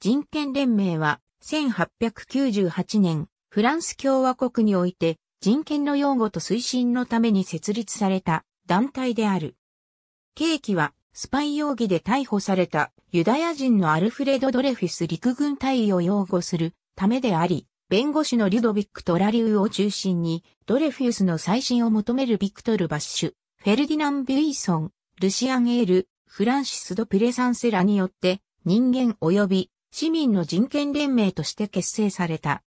人権連盟は1898年、フランス共和国において人権の擁護と推進のために設立された団体である。契機はスパイ容疑で逮捕されたユダヤ人のアルフレド・ドレフィス陸軍隊を擁護するためであり、弁護士のリュドビック・トラリューを中心に、ドレフィウスの再審を求めるビクトル・バッシュ、フェルディナン・ビュイソン、ルシアン・エール、フランシス・ド・プレサンセラによって、人間及び市民の人権連盟として結成された。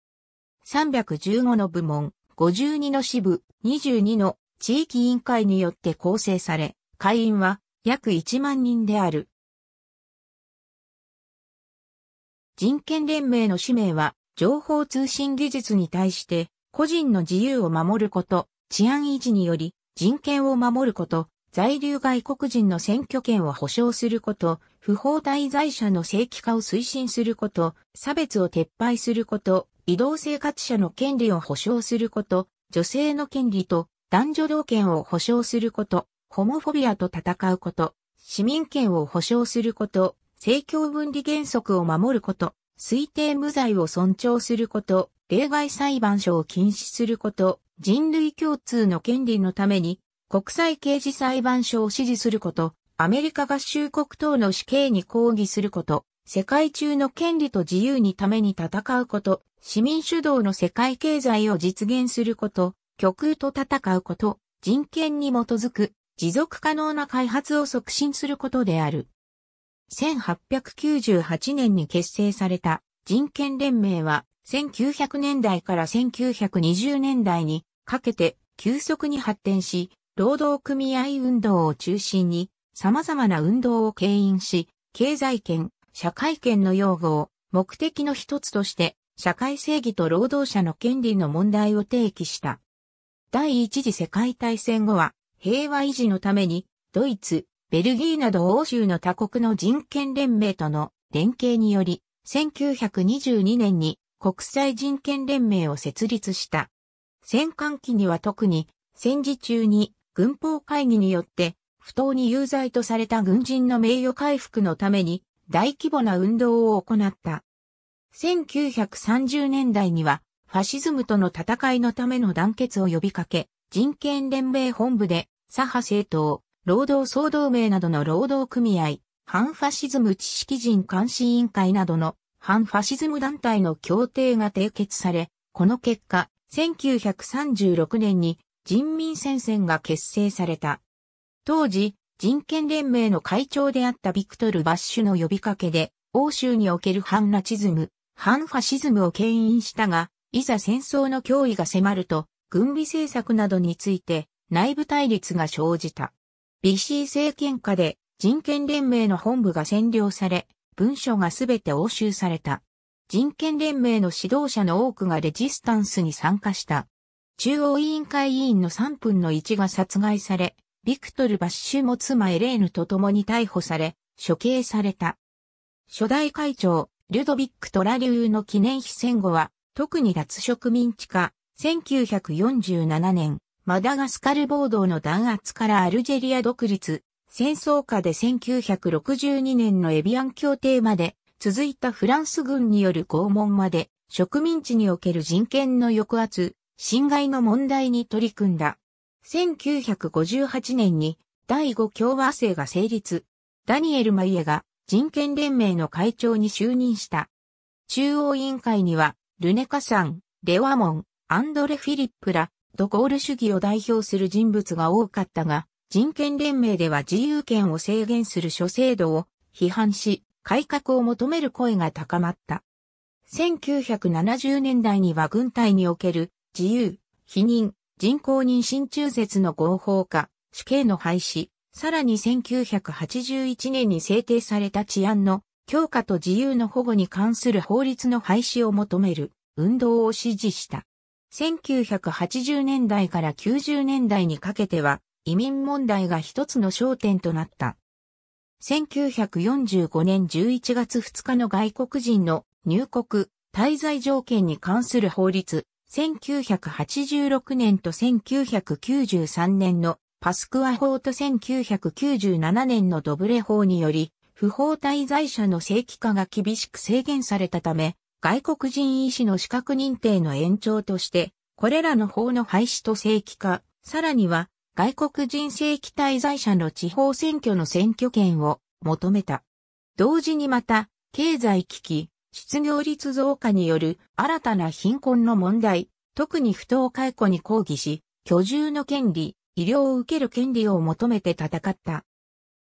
315の部門、52の支部、22の地域委員会によって構成され、会員は約1万人である。人権連盟の使命は、情報通信技術に対して、個人の自由を守ること、治安維持により、人権を守ること、在留外国人の選挙権を保障すること、不法滞在者の正規化を推進すること、差別を撤廃すること、移動生活者の権利を保障すること、女性の権利と男女同権を保障すること、ホモフォビアと戦うこと、市民権を保障すること、政教分離原則を守ること、推定無罪を尊重すること、例外裁判所を禁止すること、人類共通の権利のために国際刑事裁判所を支持すること、アメリカ合衆国等の死刑に抗議すること、世界中の権利と自由にために戦うこと、市民主導の世界経済を実現すること、極右と戦うこと、人権に基づく持続可能な開発を促進することである。1898年に結成された人権連盟は1900年代から1920年代にかけて急速に発展し、労働組合運動を中心に様々な運動を牽引し、経済圏、社会圏の用語を目的の一つとして社会正義と労働者の権利の問題を提起した。第一次世界大戦後は平和維持のためにドイツ、ベルギーなど欧州の他国の人権連盟との連携により1922年に国際人権連盟を設立した。戦艦機には特に戦時中に軍法会議によって、不当に有罪とされた軍人の名誉回復のために大規模な運動を行った。1930年代には、ファシズムとの戦いのための団結を呼びかけ、人権連盟本部で、左派政党、労働総同盟などの労働組合、反ファシズム知識人監視委員会などの反ファシズム団体の協定が締結され、この結果、1936年に人民戦線が結成された。当時、人権連盟の会長であったビクトル・バッシュの呼びかけで、欧州における反ナチズム、反ファシズムを牽引したが、いざ戦争の脅威が迫ると、軍備政策などについて内部対立が生じた。ビシー政権下で人権連盟の本部が占領され、文書がすべて押収された。人権連盟の指導者の多くがレジスタンスに参加した。中央委員会委員の3分の1が殺害され、ビクトル・バッシュも妻エレーヌと共に逮捕され、処刑された。初代会長、リュドビック・トラリューの記念碑戦後は、特に脱植民地化、1947年、マダガスカル暴動の弾圧からアルジェリア独立、戦争下で1962年のエビアン協定まで、続いたフランス軍による拷問まで、植民地における人権の抑圧、侵害の問題に取り組んだ。1958年に第5共和制が成立。ダニエル・マイエが人権連盟の会長に就任した。中央委員会には、ルネカさん、レワモン、アンドレ・フィリップら、ドコール主義を代表する人物が多かったが、人権連盟では自由権を制限する諸制度を批判し、改革を求める声が高まった。1970年代には軍隊における自由、否認、人工妊娠中絶の合法化、死刑の廃止、さらに1981年に制定された治安の強化と自由の保護に関する法律の廃止を求める運動を支持した。1980年代から90年代にかけては移民問題が一つの焦点となった。1945年11月2日の外国人の入国、滞在条件に関する法律、1986年と1993年のパスクア法と1997年のドブレ法により、不法滞在者の正規化が厳しく制限されたため、外国人医師の資格認定の延長として、これらの法の廃止と正規化、さらには、外国人正規滞在者の地方選挙の選挙権を求めた。同時にまた、経済危機、失業率増加による新たな貧困の問題、特に不当解雇に抗議し、居住の権利、医療を受ける権利を求めて戦った。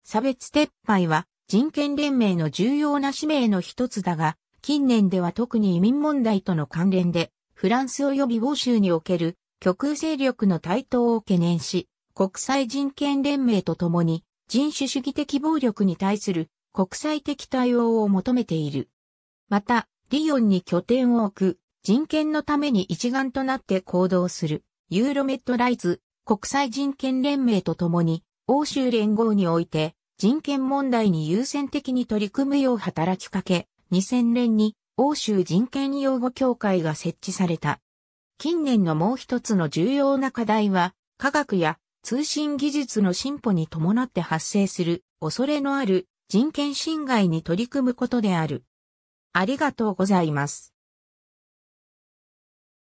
差別撤廃は人権連盟の重要な使命の一つだが、近年では特に移民問題との関連で、フランス及び欧州における極右勢力の台頭を懸念し、国際人権連盟とともに人種主義的暴力に対する国際的対応を求めている。また、リヨンに拠点を置く、人権のために一丸となって行動する、ユーロメットライズ、国際人権連盟とともに、欧州連合において、人権問題に優先的に取り組むよう働きかけ、2000年に欧州人権擁護協会が設置された。近年のもう一つの重要な課題は、科学や通信技術の進歩に伴って発生する恐れのある人権侵害に取り組むことである。ありがとうございます。